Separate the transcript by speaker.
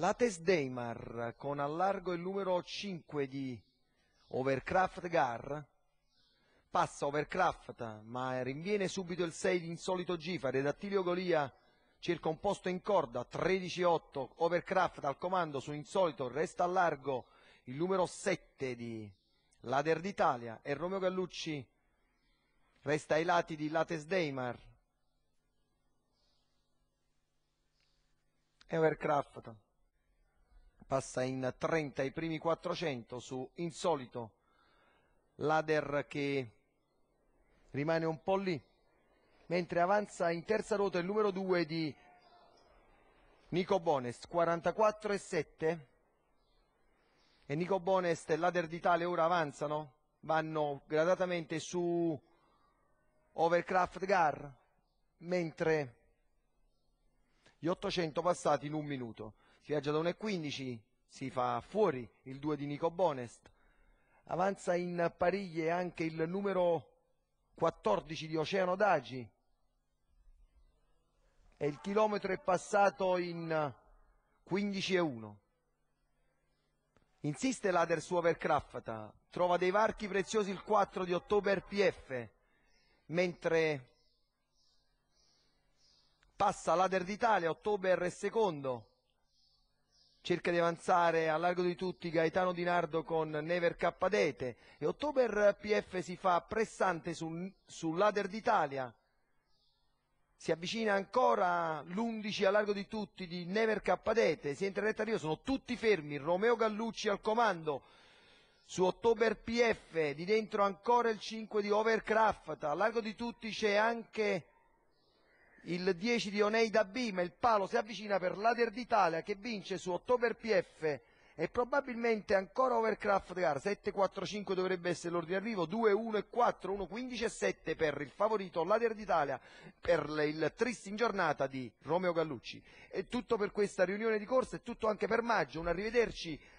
Speaker 1: Lates Deimar con allargo il numero 5 di Overcraft Gar. Passa Overcraft, ma rinviene subito il 6 di insolito Gifare. Dattilio Golia cerca un posto in corda, 13-8. Overcraft al comando su insolito, resta a largo il numero 7 di Lader d'Italia e Romeo Gallucci resta ai lati di Lates Deimar. E Overcraft passa in 30 i primi 400 su insolito Lader che rimane un po' lì mentre avanza in terza ruota il numero 2 di Nico Bonest 44 e 7 e Nico Bonest e Lader d'Italia ora avanzano vanno gradatamente su Overcraft Gar mentre gli 800 passati in un minuto. Si viaggia da 1,15, si fa fuori il 2 di Nico Bonest, avanza in pariglie anche il numero 14 di Oceano Dagi e il chilometro è passato in 15 e 1. Insiste l'Ader su Overcraft, trova dei varchi preziosi il 4 di ottobre PF, mentre passa l'Ader d'Italia, Ottober è secondo, cerca di avanzare a largo di tutti Gaetano Di Nardo con Never Cappadete e Ottober PF si fa pressante sul, sull'Ader d'Italia si avvicina ancora l'11 a largo di tutti di Never Cappadete, si entra in retta arrivo, sono tutti fermi, Romeo Gallucci al comando, su Ottober PF, di dentro ancora il 5 di Overcraft, a largo di tutti c'è anche il 10 di Oneida B, ma il palo si avvicina per l'Ader d'Italia che vince su Ottober PF e probabilmente ancora Overcraft Gar 745 dovrebbe essere l'ordine arrivo 2 1 e 4 1 15 e 7 per il favorito Lader d'Italia per il trist in giornata di Romeo Gallucci è tutto per questa riunione di corsa è tutto anche per maggio un arrivederci